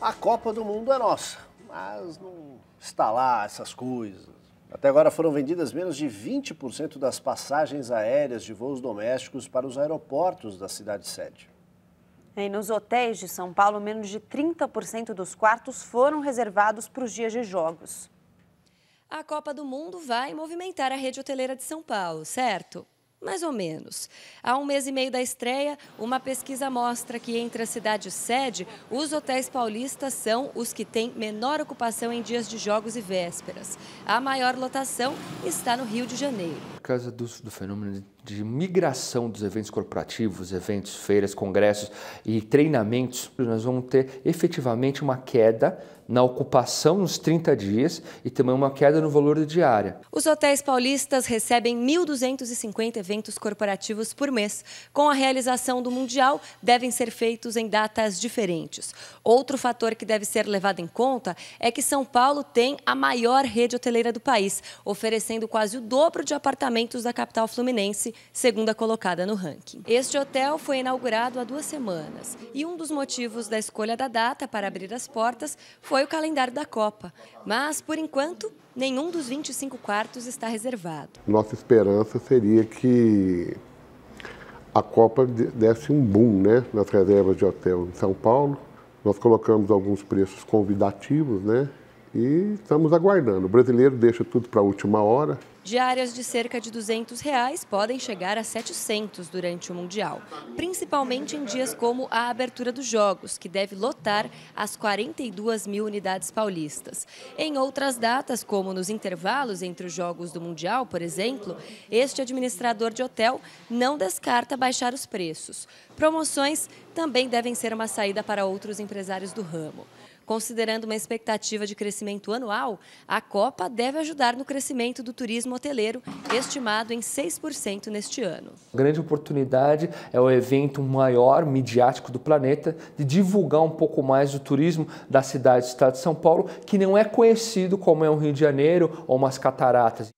A Copa do Mundo é nossa, mas não está lá essas coisas. Até agora foram vendidas menos de 20% das passagens aéreas de voos domésticos para os aeroportos da cidade-sede. E nos hotéis de São Paulo, menos de 30% dos quartos foram reservados para os dias de jogos. A Copa do Mundo vai movimentar a rede hoteleira de São Paulo, certo? mais ou menos. Há um mês e meio da estreia, uma pesquisa mostra que entre a cidade sede, os hotéis paulistas são os que têm menor ocupação em dias de jogos e vésperas. A maior lotação está no Rio de Janeiro. Por causa do, do fenômeno de migração dos eventos corporativos, eventos, feiras, congressos e treinamentos, nós vamos ter efetivamente uma queda na ocupação nos 30 dias e também uma queda no valor da diária. Os hotéis paulistas recebem 1.250 eventos corporativos por mês. Com a realização do Mundial, devem ser feitos em datas diferentes. Outro fator que deve ser levado em conta é que São Paulo tem a maior rede hoteleira do país, oferecendo quase o dobro de apartamentos da capital fluminense segunda colocada no ranking. Este hotel foi inaugurado há duas semanas e um dos motivos da escolha da data para abrir as portas foi o calendário da Copa. Mas, por enquanto, nenhum dos 25 quartos está reservado. Nossa esperança seria que a Copa desse um boom né, nas reservas de hotel em São Paulo. Nós colocamos alguns preços convidativos, né? E estamos aguardando. O brasileiro deixa tudo para a última hora, Diárias de cerca de 200 reais podem chegar a 700 durante o Mundial, principalmente em dias como a abertura dos Jogos, que deve lotar as 42 mil unidades paulistas. Em outras datas, como nos intervalos entre os Jogos do Mundial, por exemplo, este administrador de hotel não descarta baixar os preços. Promoções também devem ser uma saída para outros empresários do ramo. Considerando uma expectativa de crescimento anual, a Copa deve ajudar no crescimento do turismo hoteleiro, estimado em 6% neste ano. A grande oportunidade é o evento maior midiático do planeta de divulgar um pouco mais o turismo da cidade-estado de São Paulo, que não é conhecido como é o Rio de Janeiro ou umas cataratas.